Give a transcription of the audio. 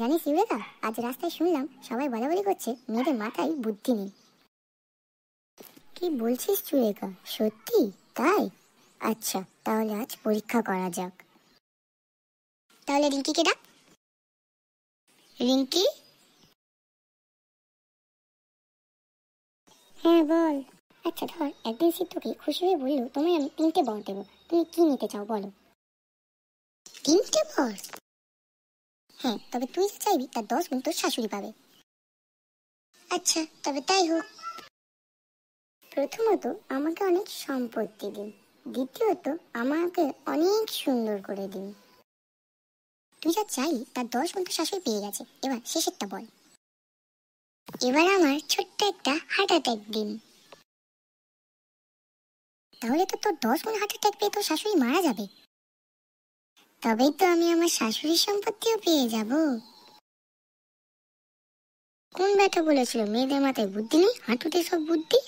জানিস ইউরেকা আজ রাস্তায় শুনলাম সবাই বলা বলি করছে মেয়েদের মাথায় বুদ্ধি নেই কি বলছিস চুরেকা সত্যি তাই আচ্ছা তাহলে আজ পরীক্ষা করা যাক তাহলে রিঙ্কিকে ডাক রিঙ্কি হ্যাঁ বল আচ্ছা ধর একদিন সিদ্ধকে খুশি হয়ে বললো তোমায় আমি তিনটে বর দেবো তুমি কি নিতে চাও বলো তিনটে বর হ্যাঁ তবে তুই চাইবি তার দশ গুণ তোর শাশুড়ি পাবে আচ্ছা তবে তাই হোক প্রথমত আমাকে অনেক সম্পত্তি দিন দ্বিতীয়ত আমাকে অনেক সুন্দর করে দিন তুই যা চাই তার দশ গুণ তোর শাশুড়ি পেয়ে গেছে এবার শেষেরটা বল এবার আমার ছোট্ট একটা হার্ট অ্যাটাক দিন তাহলে তো তোর দশ গুণ হার্ট অ্যাটাক পেয়ে তোর শাশুড়ি মারা যাবে তবেই তো আমি আমার শাশুড়ির সম্পত্তিও পেয়ে যাব কোন ব্যাটা বলেছিল মেয়েদের মাথায় বুদ্ধি নেই হাঁটুতে সব বুদ্ধি